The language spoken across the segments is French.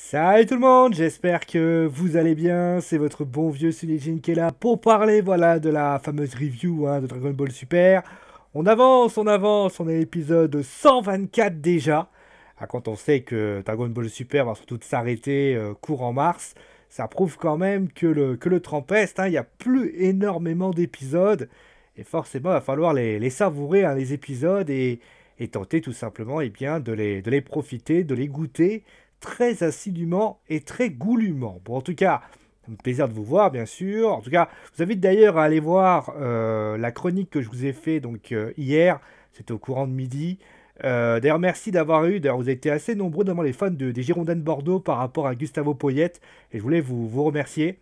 Salut tout le monde, j'espère que vous allez bien, c'est votre bon vieux Sunijin qui est là pour parler voilà, de la fameuse review hein, de Dragon Ball Super. On avance, on avance, on est à l'épisode 124 déjà. Ah, quand on sait que Dragon Ball Super va surtout s'arrêter courant euh, court en mars, ça prouve quand même que le, que hein, il n'y a plus énormément d'épisodes. Et forcément, il va falloir les, savourer, hein, les épisodes, et, et, tenter tout simplement eh bien, de les, de les profiter, de les goûter très assidûment et très goulûment. Bon, en tout cas, un plaisir de vous voir, bien sûr. En tout cas, je vous invite d'ailleurs à aller voir euh, la chronique que je vous ai fait donc euh, hier. C'était au courant de midi. Euh, d'ailleurs, merci d'avoir eu. D'ailleurs, vous avez été assez nombreux, notamment les fans des Girondins de Bordeaux par rapport à Gustavo Poyette. Et je voulais vous, vous remercier.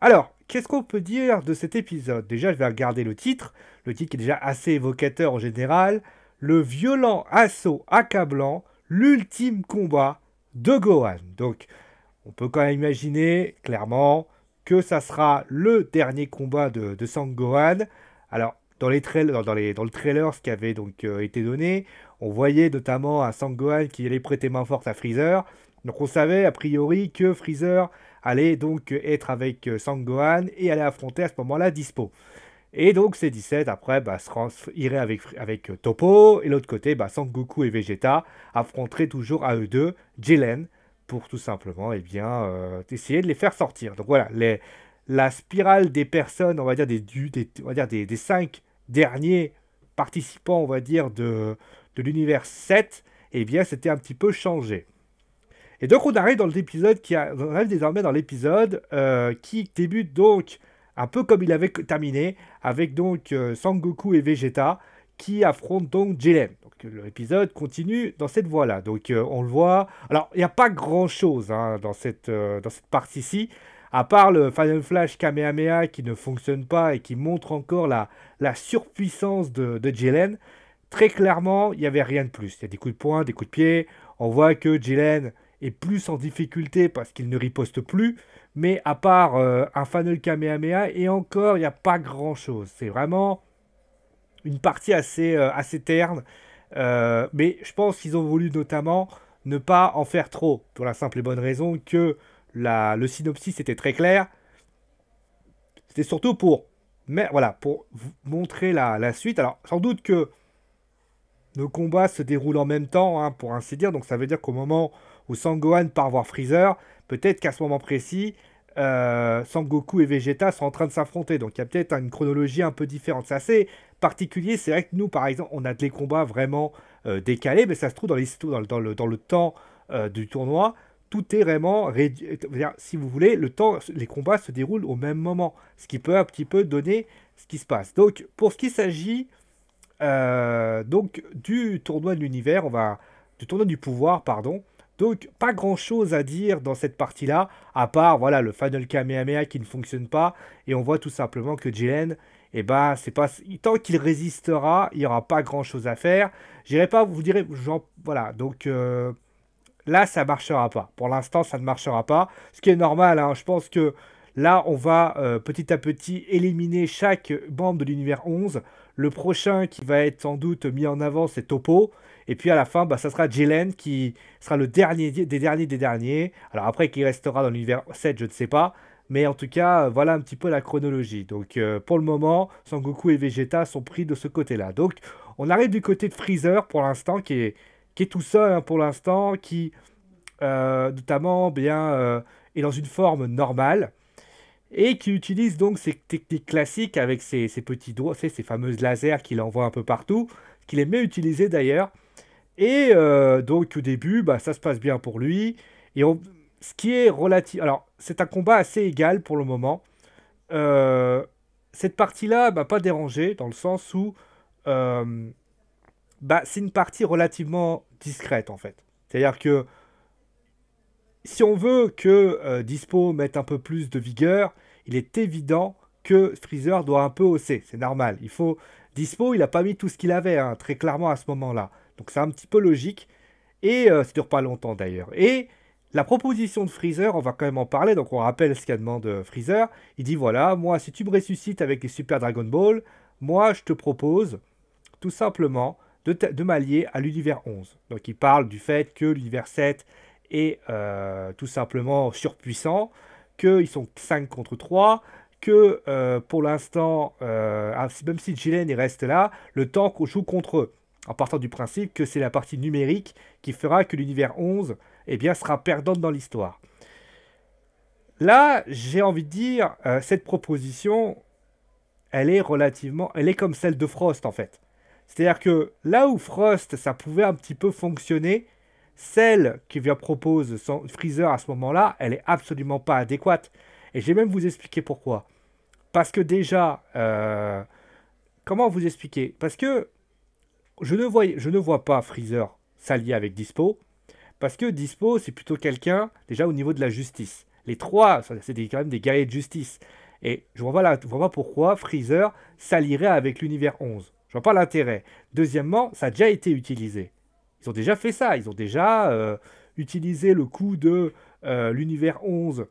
Alors, qu'est-ce qu'on peut dire de cet épisode Déjà, je vais regarder le titre. Le titre est déjà assez évocateur en général. Le violent assaut accablant, l'ultime combat de Gohan. Donc, on peut quand même imaginer clairement que ça sera le dernier combat de, Sang Gohan. Alors, dans, les dans, le trailer, ce qui avait donc euh, été donné, on voyait notamment un Sang Gohan qui allait prêter main forte à Freezer. Donc, on savait a priori que Freezer allait donc être avec euh, Sang Gohan et allait affronter à ce moment-là Dispo. Et donc ces 17 après bah, se iraient avec, avec euh, Topo, et l'autre côté, bah, Goku et Vegeta affronteraient toujours à eux deux Jiren pour tout simplement eh bien, euh, essayer de les faire sortir. Donc voilà, les, la spirale des personnes, on va dire des, du, des, on dire des, cinq derniers participants, on va dire, de, de l'univers 7, eh bien c'était un petit peu changé. Et donc on arrive dans l'épisode qui désormais dans l'épisode euh, qui débute donc un peu comme il avait terminé avec donc euh, Sangoku et Vegeta qui affrontent donc Jiren. Donc l'épisode continue dans cette voie-là. Donc euh, on le voit. Alors il n'y a pas grand-chose hein, dans cette, euh, dans cette partie-ci. À part le Final Flash Kamehameha qui ne fonctionne pas et qui montre encore la, la surpuissance de, de Jiren, très clairement, il n'y avait rien de plus. Il y a des coups de poing, des coups de pied. On voit que Jiren est plus en difficulté parce qu'il ne riposte plus mais à part un euh, un funnel Kamehameha, et encore, il n'y a pas grand-chose. C'est vraiment une partie assez, euh, assez terne, euh, mais je pense qu'ils ont voulu notamment ne pas en faire trop, pour la simple et bonne raison que le synopsis était très clair. C'était surtout pour, mais, voilà, pour montrer la, la suite. Alors, sans doute que nos combats se déroulent en même temps, hein, pour ainsi dire. Donc ça veut dire qu'au moment où Sangohan part voir Freezer, peut-être qu'à ce moment précis, euh, Sangoku et Vegeta sont en train de s'affronter. Donc il y a peut-être une chronologie un peu différente. C'est assez particulier. C'est vrai que nous, par exemple, on a des combats vraiment euh, décalés, mais ça se trouve dans, le, temps euh, du tournoi. Tout est vraiment réduit. Si vous voulez, le temps, les combats se déroulent au même moment, ce qui peut un petit peu donner ce qui se passe. Donc, pour ce qui s'agit euh, donc du tournoi de l'univers, on va du tournoi du pouvoir, pardon. Donc pas grand chose à dire dans cette partie-là, à part voilà le Final Kamehameha qui ne fonctionne pas et on voit tout simplement que Jalen Et eh bah ben, c'est pas tant qu'il résistera, il n'y aura pas grand chose à faire. J'irai pas vous direz genre voilà donc euh, là ça marchera pas. Pour l'instant ça ne marchera pas, ce qui est normal. Hein. je pense que là on va euh, petit à petit éliminer chaque bande de l'univers 11. Le prochain qui va être sans doute mis en avant, c'est Topo. Et puis à la fin, bah, ça sera Jalen qui sera le dernier des derniers des derniers. Alors après, qui restera dans l'univers 7, je ne sais pas. Mais en tout cas, euh, voilà un petit peu la chronologie. Donc euh, pour le moment, Sangoku et Vegeta sont pris de ce côté-là. Donc on arrive du côté de Freezer pour l'instant, qui est, tout seul hein, pour l'instant, qui euh, notamment bien, est dans une forme normale et qui utilise donc ses techniques classiques avec ses, ses petits doigts, ses, ces fameuses lasers qu'il envoie un peu partout, qu'il aimait utiliser d'ailleurs. Et euh, donc au début, bah, ça se passe bien pour lui. Et ce qui est relatif, alors c'est un combat assez égal pour le moment. Euh, cette partie-là bah, pas dérangée, dans le sens où euh, bah, c'est une partie relativement discrète en fait. C'est-à-dire que si on veut que Dispo mette un peu plus de vigueur, il est évident que Freezer doit un peu hausser. C'est normal. Il faut. Dispo, il n'a pas mis tout ce qu'il avait, hein, très clairement à ce moment-là. Donc c'est un petit peu logique. Et ça euh, ça dure pas longtemps d'ailleurs. Et la proposition de Freezer, on va quand même en parler, donc on rappelle ce qu'il demande euh, Freezer. Il dit voilà, moi si tu me ressuscites avec les Super Dragon Ball, moi je te propose tout simplement de, m'allier à l'univers 11. Donc il parle du fait que l'univers 7 est euh, tout simplement surpuissant qu'ils sont 5 contre 3, que euh, pour l'instant, euh, ah, même si Gillen reste là, le temps qu'on joue contre eux. En partant du principe que c'est la partie numérique qui fera que l'univers 11 eh bien, sera perdante dans l'histoire. Là, j'ai envie de dire, euh, cette proposition, elle est relativement. Elle est comme celle de Frost en fait. C'est-à-dire que là où Frost, ça pouvait un petit peu fonctionner, celle qui vient propose son Freezer à ce moment-là, elle est absolument pas adéquate. Et j'ai même vous expliquer pourquoi. Parce que déjà, euh, comment vous expliquer Parce que je ne, vois, je ne vois pas Freezer s'allier avec Dispo. Parce que Dispo, c'est plutôt quelqu'un, déjà au niveau de la justice. Les trois, c'est quand même des guerriers de justice. Et je ne vois, vois, pas pourquoi Freezer s'allierait avec l'univers 11. Je vois pas l'intérêt. Deuxièmement, ça a déjà été utilisé. Ils ont déjà fait ça, ils ont déjà euh, utilisé le coup de euh, l'univers 11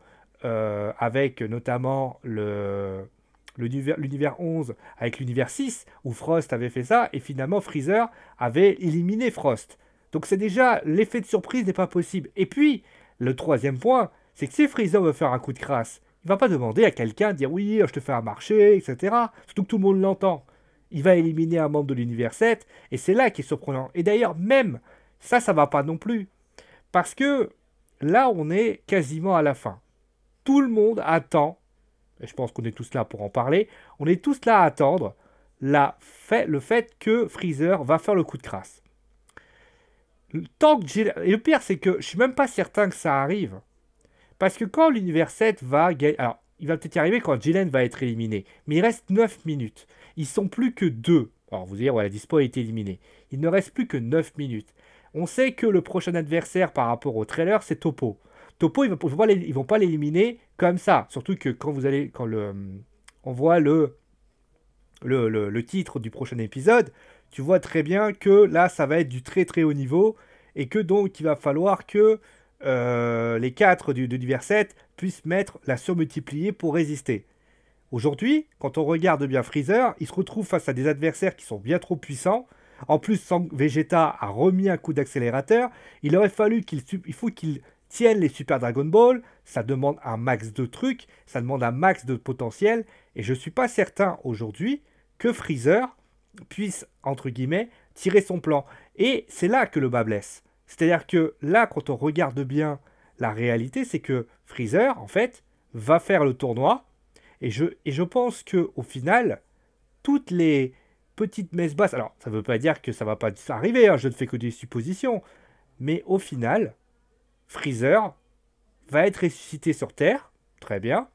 euh, avec notamment le l'univers 11 avec l'univers 6 où Frost avait fait ça et finalement Freezer avait éliminé Frost. Donc c'est déjà l'effet de surprise n'est pas possible. Et puis le troisième point, c'est que si Freezer veut faire un coup de crasse, il va pas demander à quelqu'un de dire oui, je te fais un marché, etc. Surtout que tout le monde l'entend il va éliminer un membre de l'univers 7, et c'est là qui est surprenant. Et d'ailleurs, même ça, ça va pas non plus. Parce que là, on est quasiment à la fin. Tout le monde attend, et je pense qu'on est tous là pour en parler, on est tous là à attendre la fait, le fait que Freezer va faire le coup de crasse. Tant que et le pire, c'est que je suis même pas certain que ça arrive. Parce que quand l'univers 7 va gagner. Alors, il va peut-être y arriver quand Jalen va être éliminé. Mais il reste 9 minutes. Ils sont plus que deux. Alors vous dire, la dispo a été éliminée. Il ne reste plus que 9 minutes. On sait que le prochain adversaire par rapport au trailer, c'est Topo. Topo, ils ne vont pas l'éliminer comme ça. Surtout que quand vous allez, quand le, on voit le, le, le, titre du prochain épisode, tu vois très bien que là, ça va être du très très haut niveau et que donc il va falloir que euh, les 4 du, du 7 puissent mettre la surmultipliée pour résister. Aujourd'hui, quand on regarde bien Freezer, il se retrouve face à des adversaires qui sont bien trop puissants. En plus, sans Vegeta a remis un coup d'accélérateur, il aurait fallu qu'il faut qu'il tienne les Super Dragon Ball. Ça demande un max de trucs, ça demande un max de potentiel. Et je ne suis pas certain aujourd'hui que Freezer puisse, entre guillemets, tirer son plan. Et c'est là que le bas blesse. C'est-à-dire que là, quand on regarde bien la réalité, c'est que Freezer, en fait, va faire le tournoi et je, et je pense que au final, toutes les petites messes basses, alors ça ne veut pas dire que ça ne va pas arriver, hein, je ne fais que des suppositions, mais au final, Freezer va être ressuscité sur Terre, très bien,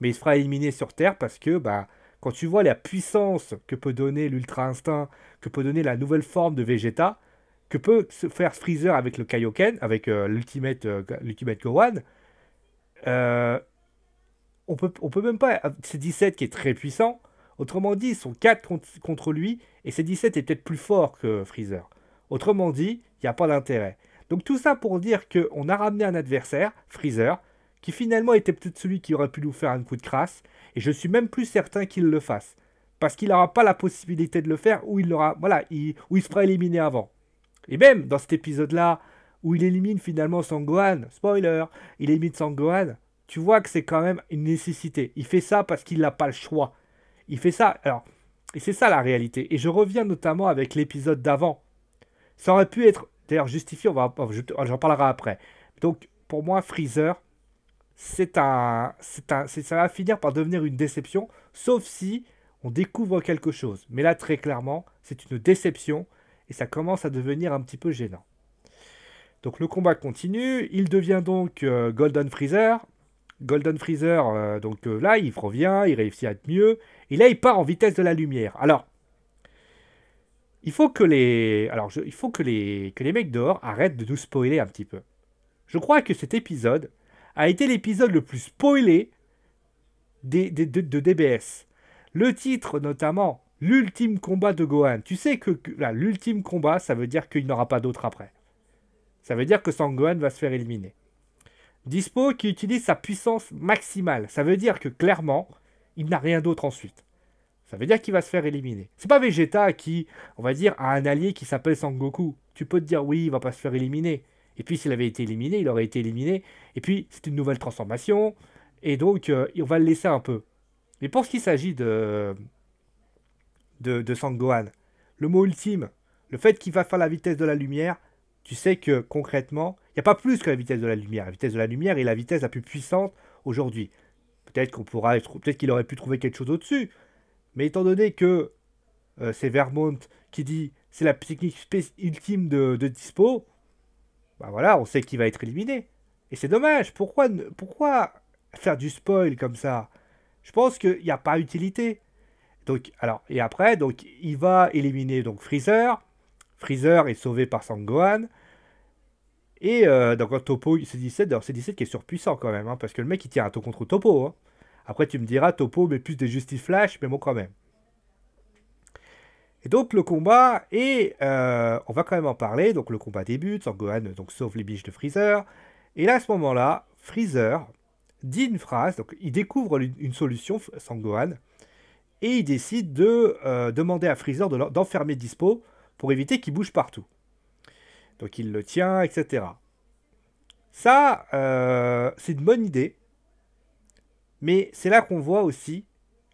mais il se éliminé sur Terre parce que bah, quand tu vois la puissance que peut donner l'Ultra Instinct, que peut donner la nouvelle forme de Vegeta, que peut faire Freezer avec le Kaioken, avec euh, euh, l'Ultimate, Gohan, euh, on peut, peut même pas. Ah, c'est 17 qui est très puissant. Autrement dit, ils sont 4 contre, lui. Et c'est 17 est peut-être plus fort que Freezer. Autrement dit, il n'y a pas d'intérêt. Donc tout ça pour dire qu'on a ramené un adversaire, Freezer, qui finalement était peut-être celui qui aurait pu nous faire un coup de crasse. Et je suis même plus certain qu'il le fasse. Parce qu'il n'aura pas la possibilité de le faire ou il, aura, voilà, il se fera éliminer avant. Et même dans cet épisode-là, où il élimine finalement Sangohan, spoiler, il élimine Sangohan, tu vois que c'est quand même une nécessité. Il fait ça parce qu'il n'a pas le choix. Il fait ça. Alors, et c'est ça la réalité. Et je reviens notamment avec l'épisode d'avant. Ça aurait pu être, d'ailleurs, justifié, on va, j'en parlerai après. Donc, pour moi, Freezer, c'est un, c'est un, ça va finir par devenir une déception, sauf si on découvre quelque chose. Mais là, très clairement, c'est une déception et ça commence à devenir un petit peu gênant. Donc le combat continue, il devient donc euh, Golden Freezer, Golden Freezer, euh, donc euh, là, il revient, il réussit à être mieux. Et là, il part en vitesse de la lumière. Alors, il faut que les, alors il faut que les, que les mecs dehors arrêtent de nous spoiler un petit peu. Je crois que cet épisode a été l'épisode le plus spoilé des, des, de, DBS. Le titre, notamment, l'ultime combat de Gohan. Tu sais que, là l'ultime combat, ça veut dire qu'il n'aura pas d'autre après. Ça veut dire que Gohan va se faire éliminer. Dispo qui utilise sa puissance maximale. Ça veut dire que clairement, il n'a rien d'autre ensuite. Ça veut dire qu'il va se faire éliminer. C'est pas Vegeta qui, on va dire, a un allié qui s'appelle Sangoku. Tu peux te dire, oui, il va pas se faire éliminer. Et puis s'il avait été éliminé, il aurait été éliminé. Et puis c'est une nouvelle transformation. Et donc, euh, on va le laisser un peu. Mais pour ce qu'il s'agit de, de, de Sangohan, le mot ultime, le fait qu'il va faire la vitesse de la lumière, tu sais que concrètement, il n'y a pas plus que la vitesse de la lumière. La vitesse de la lumière est la vitesse la plus puissante aujourd'hui. Peut-être qu'on pourra, peut-être qu'il aurait pu trouver quelque chose au-dessus. Mais étant donné que euh, c'est Vermont qui dit c'est la technique ultime de, Dispo, bah voilà, on sait qu'il va être éliminé. Et c'est dommage. Pourquoi, pourquoi faire du spoil comme ça Je pense qu'il n'y a pas utilité. Donc, alors, et après, donc, il va éliminer donc Freezer. Freezer est sauvé par Sangohan. Et euh, donc Topo, c'est 17, c'est 17 qui est surpuissant quand même, hein, parce que le mec il tient un taux contre Topo. Hein. Après tu me diras Topo mais plus des Justice Flash, mais bon quand même. Et donc le combat, et euh, on va quand même en parler, donc le combat débute, Sangohan euh, donc, sauve les biches de Freezer, et là à ce moment-là, Freezer dit une phrase, donc il découvre une solution, Sangohan, et il décide de demander à Freezer d'enfermer Dispo pour éviter qu'il bouge partout. Donc il le tient, etc. Ça, euh, c'est une bonne idée. Mais c'est là qu'on voit aussi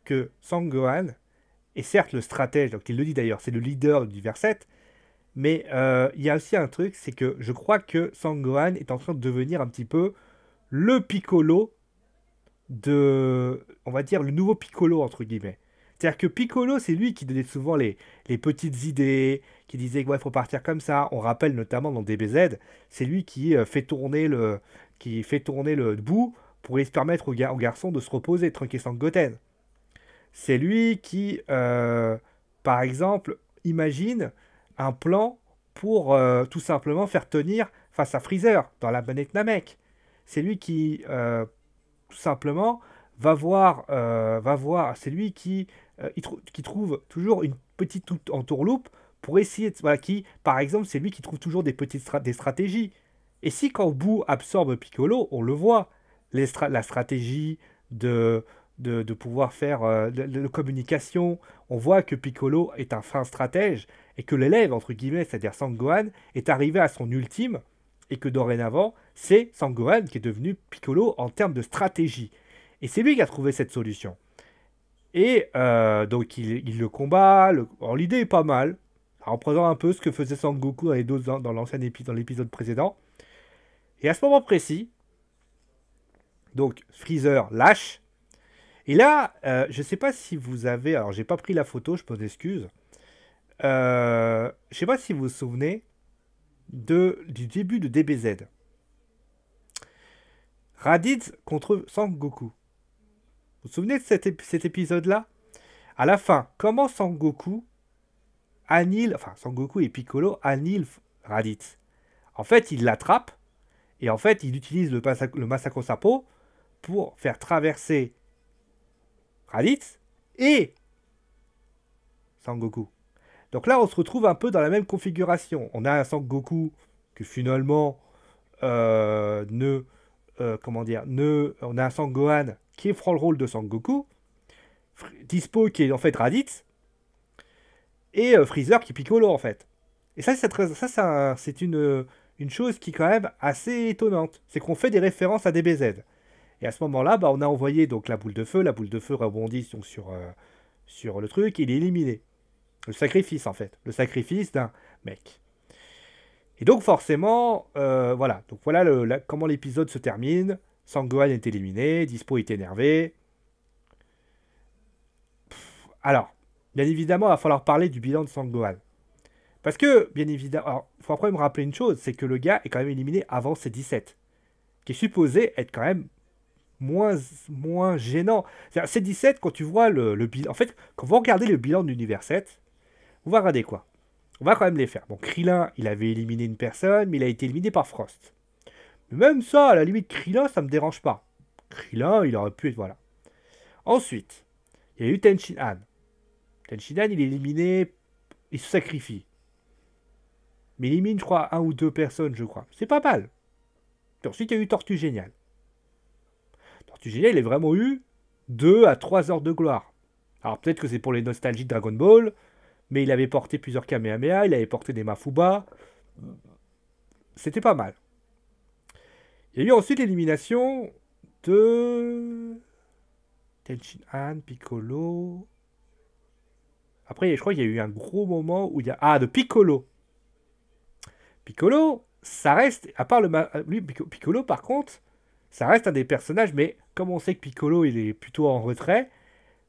que Sangohan est certes le stratège, donc il le dit d'ailleurs, c'est le leader du verset, mais euh, il y a aussi un truc, c'est que je crois que Sangohan est en train de devenir un petit peu le Piccolo de, on va dire, le nouveau Piccolo, entre guillemets. C'est-à-dire que Piccolo, c'est lui qui donnait souvent les, les petites idées, qui disait qu'il faut partir comme ça. On rappelle notamment dans DBZ, c'est lui qui euh, fait tourner le qui fait tourner le bout pour lui permettre aux, garçon garçons de se reposer, tranquillement. sans Goten. C'est lui qui, euh, par exemple, imagine un plan pour euh, tout simplement faire tenir face à Freezer dans la planète Namek. C'est lui qui, tout simplement, va voir, va voir. C'est lui qui, qui trouve toujours une petite entourloupe pour essayer de. qui, par exemple, c'est lui qui trouve toujours des petites des stratégies. Et si quand Cambu absorbe Piccolo, on le voit, la stratégie de, pouvoir faire euh, de, communication, on voit que Piccolo est un fin stratège et que l'élève, entre guillemets, c'est-à-dire Sangohan, est arrivé à son ultime et que dorénavant, c'est Sangohan qui est devenu Piccolo en termes de stratégie. Et c'est lui qui a trouvé cette solution. Et euh, donc il, le combat, l'idée est pas mal, en prenant un peu ce que faisait Sangoku et d'autres dans dans l'épisode précédent. Et à ce moment précis, donc Freezer lâche. Et là, euh, je ne sais pas si vous avez, alors j'ai pas pris la photo, je pose excuse. Euh, je sais pas si vous vous souvenez de, du début de DBZ. Raditz contre Sangoku. Vous vous souvenez de cet, épisode-là À la fin, comment Sangoku Anil, enfin Sangoku et Piccolo Anil Raditz. En fait, il l'attrape et en fait, il utilise le, le Sapo pour faire traverser Raditz et Sangoku. Donc là, on se retrouve un peu dans la même configuration. On a un Sangoku que finalement euh, ne euh, comment dire ne on a un Sangohan qui prend le rôle de Sangoku, Dispo qui est en fait Raditz et euh, Freezer qui piccolo en fait. Et ça, c'est ça, c'est une, euh, une chose qui est quand même assez étonnante. C'est qu'on fait des références à DBZ. Et à ce moment-là, bah, on a envoyé donc la boule de feu. La boule de feu rebondit sur, euh, sur le truc. Il est éliminé. Le sacrifice, en fait. Le sacrifice d'un mec. Et donc, forcément, voilà. Donc, voilà le, comment l'épisode se termine. Sangohan est éliminé. Dispo est énervé. alors, bien évidemment, il va falloir parler du bilan de Sangohan. Parce que, bien évidemment, alors, il faut après me rappeler une chose, c'est que le gars est quand même éliminé avant c 17, qui est supposé être quand même moins, moins gênant. C'est 17, quand tu vois le, bilan, en fait, quand vous regardez le bilan de l'univers 7, on va quoi On va quand même les faire. Bon, Krillin, il avait éliminé une personne, mais il a été éliminé par Frost. Mais même ça, à la limite, Krillin, ça me dérange pas. Krillin, il aurait pu être, voilà. Ensuite, il y a eu Han. Tenshinhan, il est éliminé, il se sacrifie. Mais il élimine, je crois, un ou deux personnes, je crois. C'est pas mal. Et ensuite, il y a eu Tortue génial. Tortue génial, il a vraiment eu deux à trois heures de gloire. Alors peut-être que c'est pour les nostalgies de Dragon Ball, mais il avait porté plusieurs Kamehameha, il avait porté des Mafuba. C'était pas mal. Il y a eu ensuite l'élimination de Tenshinhan, Piccolo, après, je crois qu'il y a eu un gros moment où il y a. Ah, de Piccolo Piccolo, ça reste. À part le. Lui, Piccolo, par contre, ça reste un des personnages, mais comme on sait que Piccolo, il est plutôt en retrait,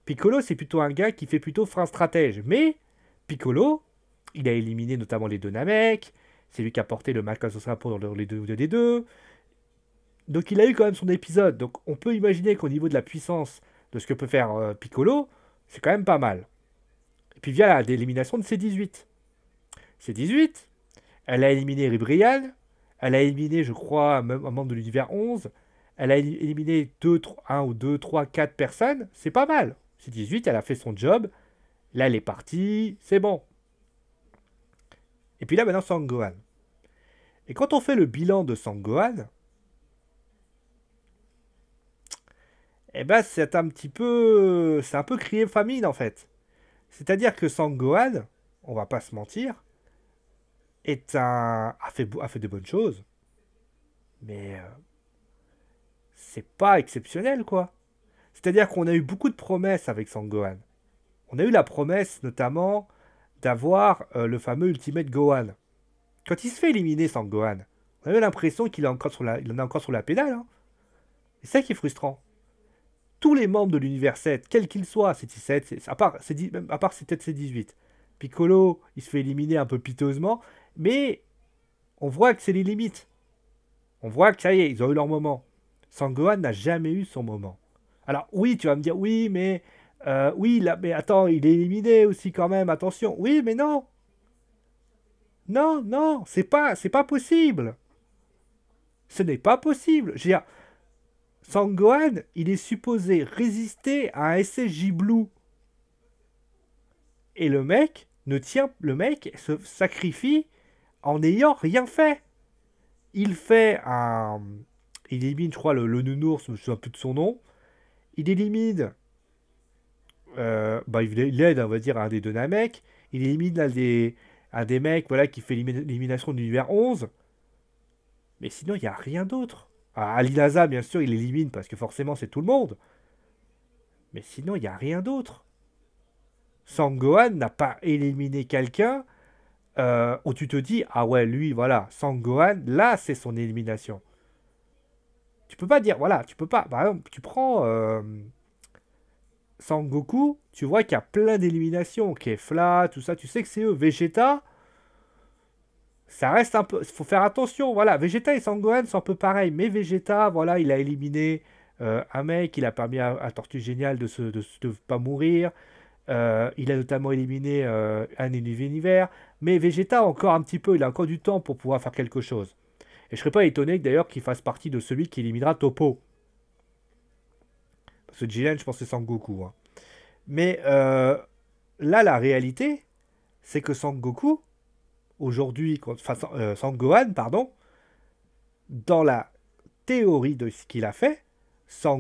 Piccolo, c'est plutôt un gars qui fait plutôt frein stratège. Mais Piccolo, il a éliminé notamment les deux Namek, c'est lui qui a porté le Malcolm pour dans les deux des deux. Donc il a eu quand même son épisode. Donc on peut imaginer qu'au niveau de la puissance de ce que peut faire euh, Piccolo, c'est quand même pas mal. Et puis via l'élimination de c 18. c 18, elle a éliminé Ribrian, elle a éliminé, je crois, un membre de l'univers 11, elle a éliminé 2, 3, 1 ou 2, 3, 4 personnes, c'est pas mal. c 18, elle a fait son job, là elle est partie, c'est bon. Et puis là maintenant Sangohan. Et quand on fait le bilan de Sangohan, eh ben c'est un petit peu, c'est un peu crier famine en fait. C'est-à-dire que Gohan, on va pas se mentir, est un a fait, a fait de bonnes choses, mais euh, c'est pas exceptionnel quoi. C'est-à-dire qu'on a eu beaucoup de promesses avec Gohan. On a eu la promesse notamment d'avoir euh, le fameux Ultimate Gohan. Quand il se fait éliminer Gohan, on a l'impression qu'il en a encore sur la pédale. Hein. C'est ça qui est frustrant tous les membres de l'univers 7, quels qu'ils soient, c'est 17, à part, c'est peut-être c'est 18. Piccolo, il se fait éliminer un peu piteusement, mais on voit que c'est les limites. On voit que ça y est, ils ont eu leur moment. Sangohan n'a jamais eu son moment. Alors oui, tu vas me dire, oui, mais... Euh, oui, là, mais attends, il est éliminé aussi quand même, attention. Oui, mais non. Non, non, c'est pas, c'est pas possible. Ce n'est pas possible. Je Gohan, il est supposé résister à un SSJ Blue. Et le mec ne tient, le mec se sacrifie en n'ayant rien fait. Il fait un, il élimine, je crois, le, le nounours, je me souviens plus de son nom. Il élimine, euh, bah, il aide, on va dire, à un des deux Il élimine un des, un des mecs, voilà, qui fait l'élimination de l'univers 11. Mais sinon, il n'y a rien d'autre. Alinaza, bien sûr, il élimine parce que forcément, c'est tout le monde. Mais sinon, il n'y a rien d'autre. Sangohan n'a pas éliminé quelqu'un euh, où tu te dis Ah ouais, lui, voilà, Sangohan, là, c'est son élimination. Tu peux pas dire, voilà, tu peux pas. Par exemple, tu prends euh, Sangoku, tu vois qu'il y a plein d'éliminations. Kefla, tout ça, tu sais que c'est eux. Vegeta, ça reste un peu. faut faire attention. Voilà, Vegeta et Sangohan sont un peu pareils. Mais Vegeta, voilà, il a éliminé euh, un mec, il a permis à, Tortue Géniale de ne pas mourir. Euh, il a notamment éliminé euh, un un univers. Mais Vegeta, encore un petit peu, il a encore du temps pour pouvoir faire quelque chose. Et je serais pas étonné d'ailleurs qu'il fasse partie de celui qui éliminera Topo. Parce que Jiren, je pense que c'est Sangoku. Hein. Mais là, la réalité, c'est que Sangoku, aujourd'hui, enfin euh, pardon, dans la théorie de ce qu'il a fait, sans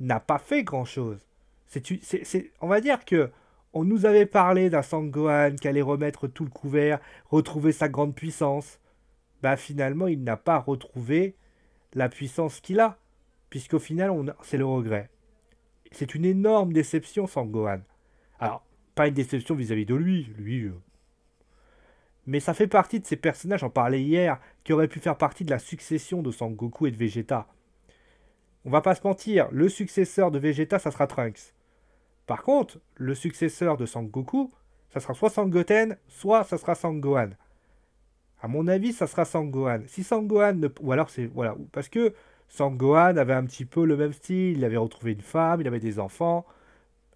n'a pas fait grand-chose. on va dire que on nous avait parlé d'un Sangohan qui allait remettre tout le couvert, retrouver sa grande puissance. Bah finalement, il n'a pas retrouvé la puissance qu'il a, puisqu'au final, on c'est le regret. C'est une énorme déception, Sangohan. Alors, pas une déception vis à -vis de lui. Lui, euh, mais ça fait partie de ces personnages, j'en parlais hier, qui auraient pu faire partie de la succession de Sangoku et de Vegeta. On va pas se mentir, le successeur de Vegeta, ça sera Trunks. Par contre, le successeur de Sangoku, ça sera soit Sangoten, soit ça sera Sangohan. À mon avis, ça sera Sangohan. Si Sangohan ne... Ou alors c'est... Voilà, parce que Sangohan avait un petit peu le même style, il avait retrouvé une femme, il avait des enfants.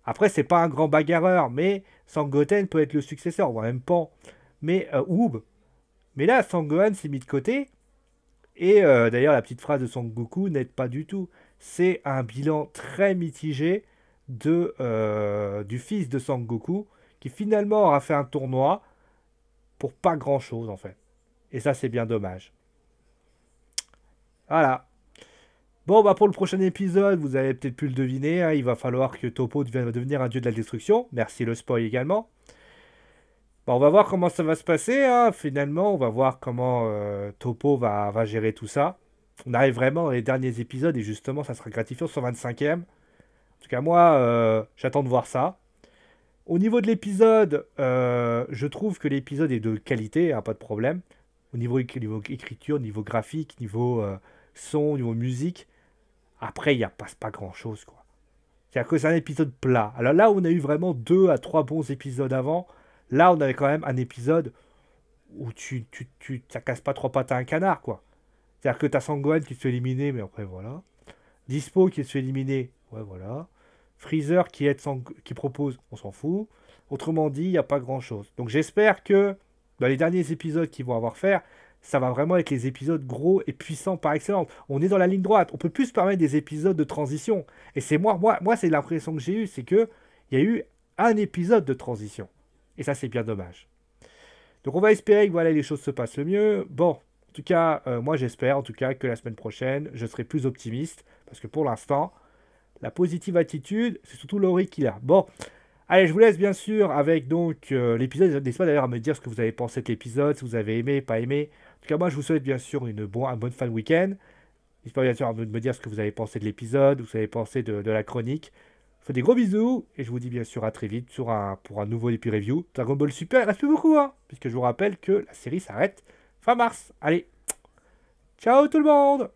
Après, c'est pas un grand bagarreur, mais Sangoten peut être le successeur, voit même pas mais euh, Mais là, Sangohan s'est mis de côté. Et euh, d'ailleurs, la petite phrase de Son Goku n'aide pas du tout. C'est un bilan très mitigé de, euh, du fils de Son Goku, qui finalement aura fait un tournoi pour pas grand-chose, en fait. Et ça, c'est bien dommage. Voilà. Bon, bah pour le prochain épisode, vous avez peut-être pu le deviner, hein, il va falloir que Topo devienne un dieu de la destruction. Merci le spoil également. Bah, on va voir comment ça va se passer. Hein. Finalement, on va voir comment euh, Topo va, gérer tout ça. On arrive vraiment dans les derniers épisodes et justement, ça sera gratifiant sur 25e. En tout cas, moi, euh, j'attends de voir ça. Au niveau de l'épisode, euh, je trouve que l'épisode est de qualité, hein, pas de problème. Au niveau, écriture, niveau graphique, niveau son, niveau musique. Après, il n'y a passe pas grand-chose. C'est-à-dire que c'est un épisode plat. Alors là, on a eu vraiment deux à trois bons épisodes avant. Là, on avait quand même un épisode où tu, tu, tu ça casse pas trois pattes à un canard, quoi. C'est-à-dire que t'as Sangwen qui se fait éliminer, mais après voilà. Dispo qui se fait éliminer, ouais voilà. Freezer qui, est qui propose, on s'en fout. Autrement dit, il n'y a pas grand-chose. Donc j'espère que dans bah, les derniers épisodes qu'ils vont avoir faire, ça va vraiment être les épisodes gros et puissants par excellence. On est dans la ligne droite. On peut plus se permettre des épisodes de transition. Et c'est moi, moi, moi c'est l'impression que j'ai eue, c'est que il y a eu un épisode de transition. Et ça, c'est bien dommage. Donc on va espérer que voilà, les choses se passent le mieux. Bon, en tout cas, euh, moi j'espère en tout cas que la semaine prochaine, je serai plus optimiste. Parce que pour l'instant, la positive attitude, c'est surtout Laurie qui l'a. Bon, allez, je vous laisse bien sûr avec donc euh, l'épisode. N'hésitez pas d'ailleurs à me dire ce que vous avez pensé de l'épisode, si vous avez aimé, pas aimé. En tout cas, moi je vous souhaite bien sûr une bon, un bon fin de week-end. N'hésitez pas bien sûr à me dire ce que vous avez pensé de l'épisode, vous avez pensé de la chronique. Je fais des gros bisous et je vous dis bien sûr à très vite sur un, pour un nouveau EP Review. Dragon Ball Super, il reste plus beaucoup, hein, puisque je vous rappelle que la série s'arrête fin mars. Allez, ciao tout le monde